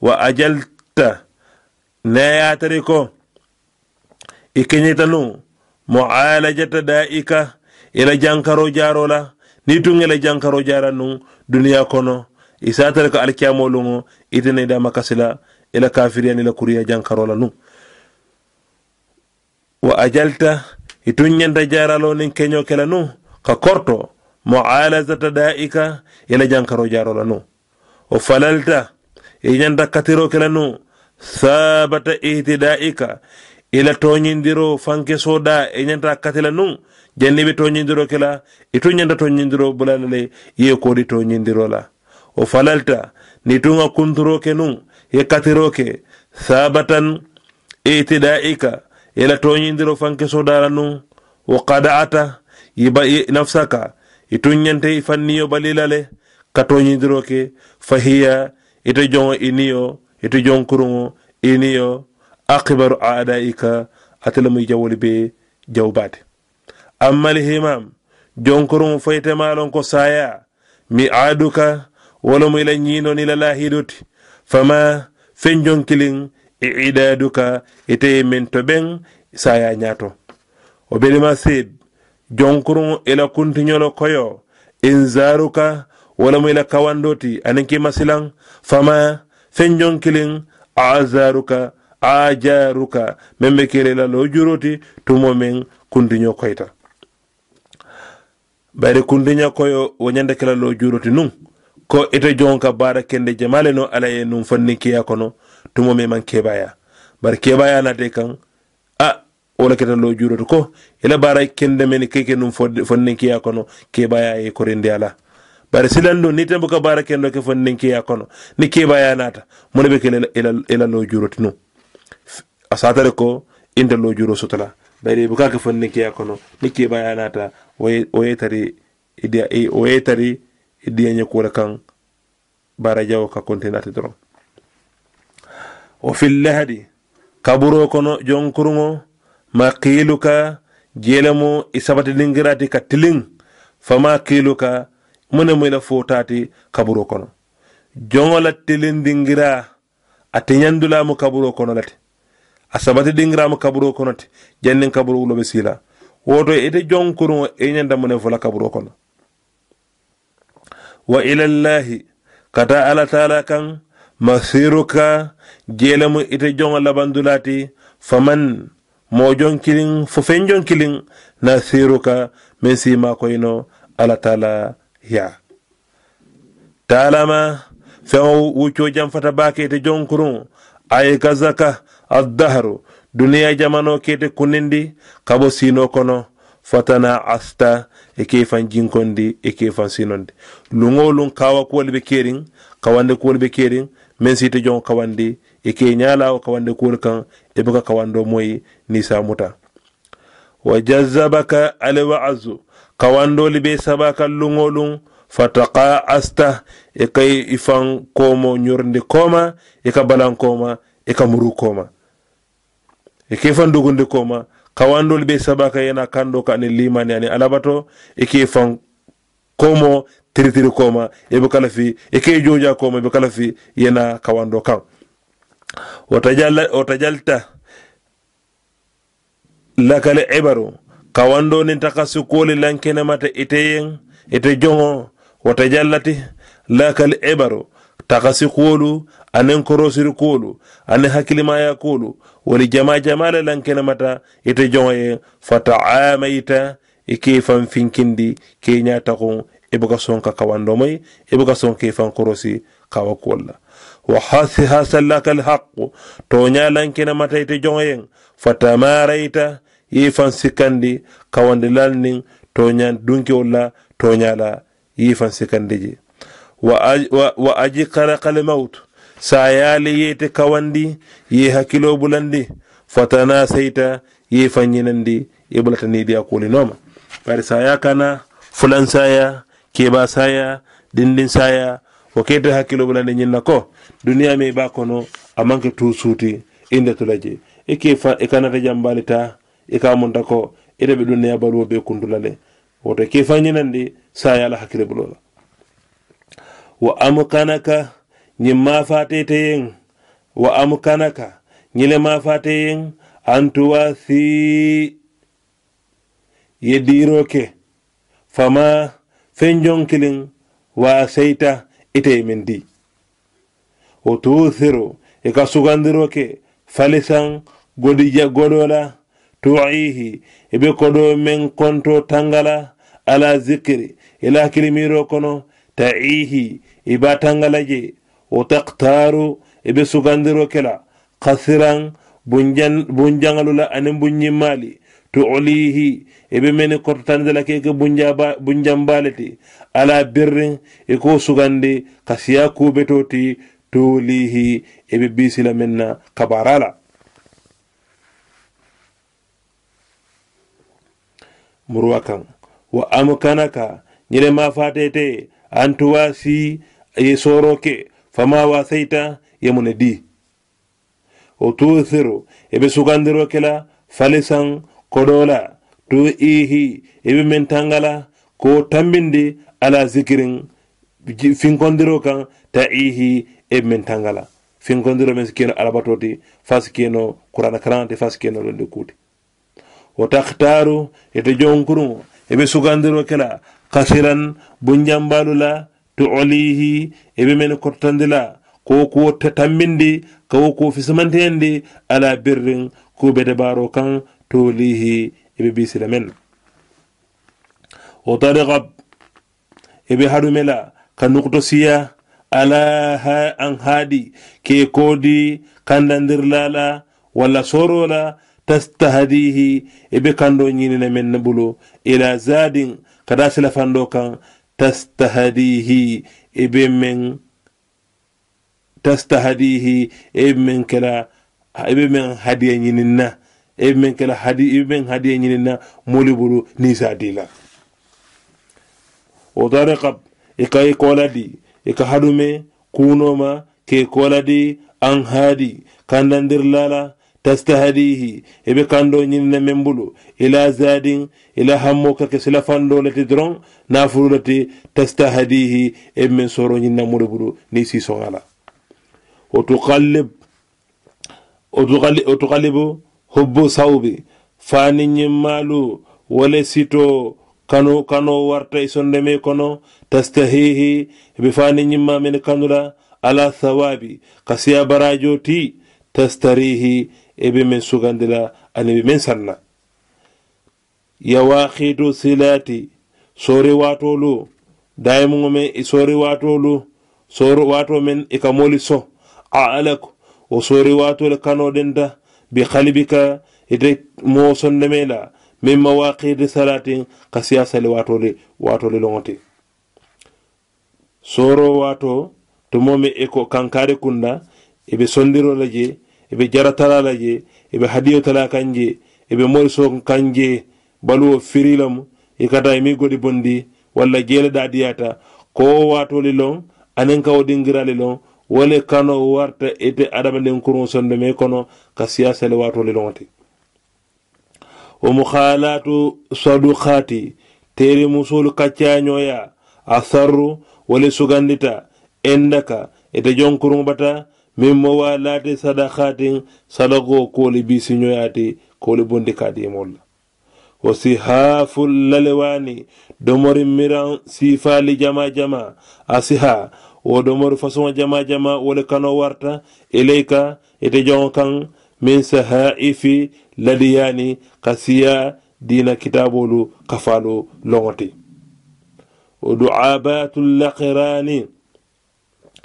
wa ajalta nayatariko ikenyitanu mu'alajata da'ika ila jankaro jarola nitun ila jankaro jaranu duniya kono isatare ko alkiyamolungo itene da makasila ila kafiriyan ila kuriya jankarola nu wa ajalta itun ñanta jaralo nin keño kela nu ka korto mu'alazata da'ika ila jankaro jarola nu o falalta yeñanta katiro kelanu sabata ihtidaika ila toñindiro fanke soda yeñanta katila nun janni be toñindiro kela itu ñanta toñindiro bulanale ye kodi toñindiro la o falalta ni kunturo ke nun ye katiro ke sabatan ihtidaika ila toñindiro fanke sodala nun wa qada'ata yiba nafsaka itu ñante fanniyo balilale ka toñindiro ke fahiya ite jongo iniyo ite jon kurugo iniyo akibaru adaika atelemu jawoli be jawbade ammal himam jonkurugo foyte malon ko saya mi aduka wolomu ila ñinon ila lahidoti fama fen jonkilin e idaduka ite men to ɓen saya ñato o ɓenima seeb jonkurugo ila kuntiñolo koyo inzaruka wala walamu ila kawandoti anin kima silan fama fen jon kilin azaruka ajaruka men be kele la lo juroti tumo men kundiño koyta bayde kundiña koyo woñande kala lo juroti nun ko ite jonka bara kende jamale no ala ye nun fanni kiya kono tumo me man kebaya bar kebaya nate kan a wala keta lo juroti ko ila baara kende men keke nun fanni kiya kono kebaya ye korindi ala bari silallu ni tembo ka bara kendo ke fon nin kiya kono ni ke baya nata mun be kelen ila lo juro tinu asatare ko inda lo juro sutala bari buka ke fon nin kiya kono ni ke baya nata oye tari idia e oye tari idia nya kura kan bara jaw ka kontena te dron o fil lahdi kaburo kono jonkurungo maqiluka jelemo isabati lingirati katiling fama kiluka mene mela fotati kaburo kono jongola telen dingira a teñandulamu kaburo kono lati a sabati dingiramu kaburo kono ti jannin kaburo wulobe sila woto ite jonkurun o eñanda mune fola kaburo kono wa ilallahi kata ala tala kan masiruka jelemu ite jonga labandulati faman mo jonkilin fofen jonkilin nasiruka min sima koyino ala tala ya taalama feŋo wuccu janfata baake ite jonkuru ay gazaka addaharu duniya jamano kete kunindi kabo sino kono fatana asta e kefan jinkondi e kefan sinondi luŋolun kawa kuwol be kerin kawande kuwol be kerin men siite jon kawandi e ke ñalawo kawande kuwol kan e buka kawando moyi nisa muta wajazabaka ale wa'azu kawandoli be sabaka luŋolun fataka asta i ka ifan komo ɲorindi koma i ka balan koma i ka muru koma i ka i fan dugundi koma kawandoli be sabaka yana kando ka ani limani ani alabato i ka i fan komo tiritiri koma i be kalafi i ka i joja koma i be kalafi yana kawando kan watajalta lakale ibaru kawando nin taka lankene lankenemata iteyen ite jongo wote jallati lakal ibaru takasi kuolu anin kulu kuolu anin hakilimaya kuolu wali jama jamale lankene lankenemata ite jongo ye fata fataamayita ike fan finkindi ke takon ibuka son ka kawando mai ibuka son ke fan korosi kawa kuolla wa hasi hasallaka alhaqu to ñalankenemata ite joŋo yen fatamaraita yifan sikandi kawandi lalnin toña dunkiwolla toñala yifan sikandiji wa aji karakal maut sayali yete kawandi ye hakkilo bulandi fatana seyta ye fanñinandi e bulatanidiya kuli nooma bari saya kana fulan saya keba saya dindin saya wo kete hakkilo bulandi ñinna ko duniya me ba kono amanke tu suuti inde tulaje e ke fa e kanata jambalita ikamunta e ko ite ɓe ɗum neyabaluwo ɓe kundulale woto kifañinandi sayala hakkile bulola wa amkanaka ñimma fateteyen wa amkanaka ñilema fateyen antuwasi ye diroke fama feŋ jonkilin wasaita iteye min di wo tusiru ika e sugandiroke falisan godijagodola godola tuihi ebe kodo men konto tangala ala zikiri ila kilimiro kono taihi iba tangala je wo taktaru ebe sugandiro kela kasiran bunjangalula anin bunyin mali tuulihi ebe meni kototanidala keke bunjan baleti ala birrin iko sugandi kasiya kubetoti tuulihi ebe bisila menna kabarala murwakan wa amkanaka ñilema fatete antuwa si ye soro ke fama wasaita yemune di o tuuthiru ibe sugandiro kela falisan kodola tu ihi ibe men ko tambindi ala zikirin finkondiro kan ta ihi ibe men finkondiro men alabatoti fasikeno kurana karante fasikeno londi kuti ete وتختار يتجونكرو يبسوغاندرو كلا كثيرا بنجامبالولا تعليه يبمن كرتندلا koko tatamminde kawo ko fisamantayande ala birrin ko be dabaro kan to lihi ebe bisira men o tarigab ebe harumela ka nukto siya ala ha an haadi ke kodi kandandirlala walla sorola tastahadihi e be kando ñinina men nabulo ila zadin kada silafando kan tastahadihi e be men tastahadihi e men kela e be men hadiya ñininna e men kela hadi e be men hadiya ñininna moli bulu ni sadila o dare kab e ka e koladi e ka hadume kunoma ke koladi an hadi kandandir lala la taskahadihi eɓe kando ñinina membulu ila zadin ila hammo kake silafando lati doron nafulu lati taskahadihi eɓe min soro ñinina mulu budu ni siso ala o tukalibu hubbu sawbi faniñin malu wale sito kano kano warta e sonde me kono taskahihi eɓe faniñinma min kandula ala thawabi kasiya barajo ti tastarihi e be men sugandila ani be men sanna yawahidu silati sori watolu dayimuŋo meŋ i sori watolu sori wato men i ka moli so aalak wo sori wato kano denta bi halibika ite moo sondeme la min mawakidi salatin ka siyasali watole watole loŋote soro wato tumo me i ko kunda i sondiro la je ibe jara tala la je ibe hadiyo tala kan je ibe moriso kan je baluwo firilamu i kata imi godi bondi walla jele da diyata ko watoli lon anen kawo dingirali lon wole kano warta ite adamaden kurun sonde me kono ka siyasale watoli lonti wo mukhalatu sadukati teri musulu kaccañoya asarru wole sugandita endaka ite jonkurun bata min mo walade sadakatin salagoo kooli bisiñoyaate kooli bondi kadimolla e wo sihafu lalewani domori miran sifali jama jama a siha wo domori façon jama jama wole kano warta eleyka ite jogo kan min sahaifi ladiyani ka siya dina kitabolu kafalu longoti wo duabatu lakirani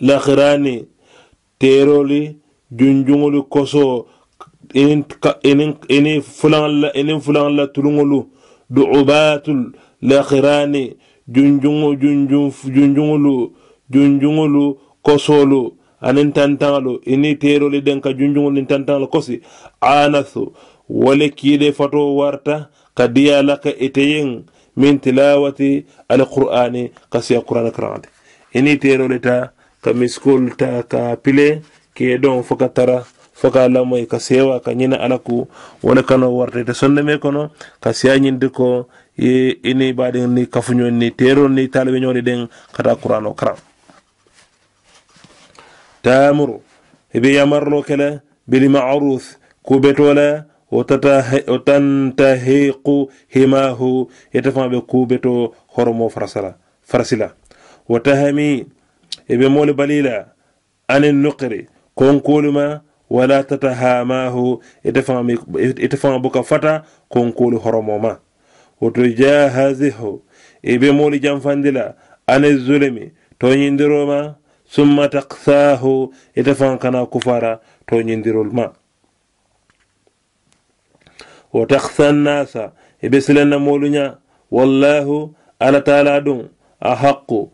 lakirani teeroli junjuŋolu koso enin fulaŋol la tuluŋolu du'ubaatul lakhirani junjuŋolu junjuŋolu kosolu anin tantaŋolu ini teeroli den ka junjuŋolu nin tantaŋolu kosi aanathu wole kiile fato warta ka diya laka iteyin min tilawati alqur'ani kasiya qur'ana karaŋate ini teeroli ta ka miskol ta ka pile ke don fo ka tara fo ka lamoy ka sewa ka ñina ala ku wala kano wartete sondeme kono ka siya ñinde ko ye ini baɗin ni kafuñon ni teron ni talibeñoni ɗen kata qur'an o tamuru ibe yamarlo kele bilmaruf kubetole o tantahiqu himahu yetefama ɓe kubeto horomo farasila wa tahami i be mole balila anin nukri konkoluma wala tatahamahu ite faŋa buka fata konkolu horomoma woto jahazihu e ɓe moli janfandila ani zulimi toñindiroma summa taksahu ite faŋa kana kufara toñindirol ma wo taksa nasa e ɓe silanna molu ña wallahu ala taala ɗum a haqqu